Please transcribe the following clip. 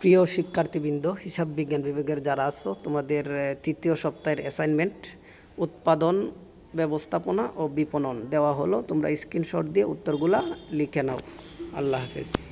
প্রিয় শিক্ষার্থীবৃন্দ হিসাব বিজ্ঞান বিভাগের যারা আছো তোমাদের তৃতীয় সপ্তাহের অ্যাসাইনমেন্ট উৎপাদন ব্যবস্থাপনা ও বিপণন দেওয়া হলো তোমরা স্ক্রিনশট দিয়ে উত্তরগুলা লিখে নাও আল্লাহ হাফেজ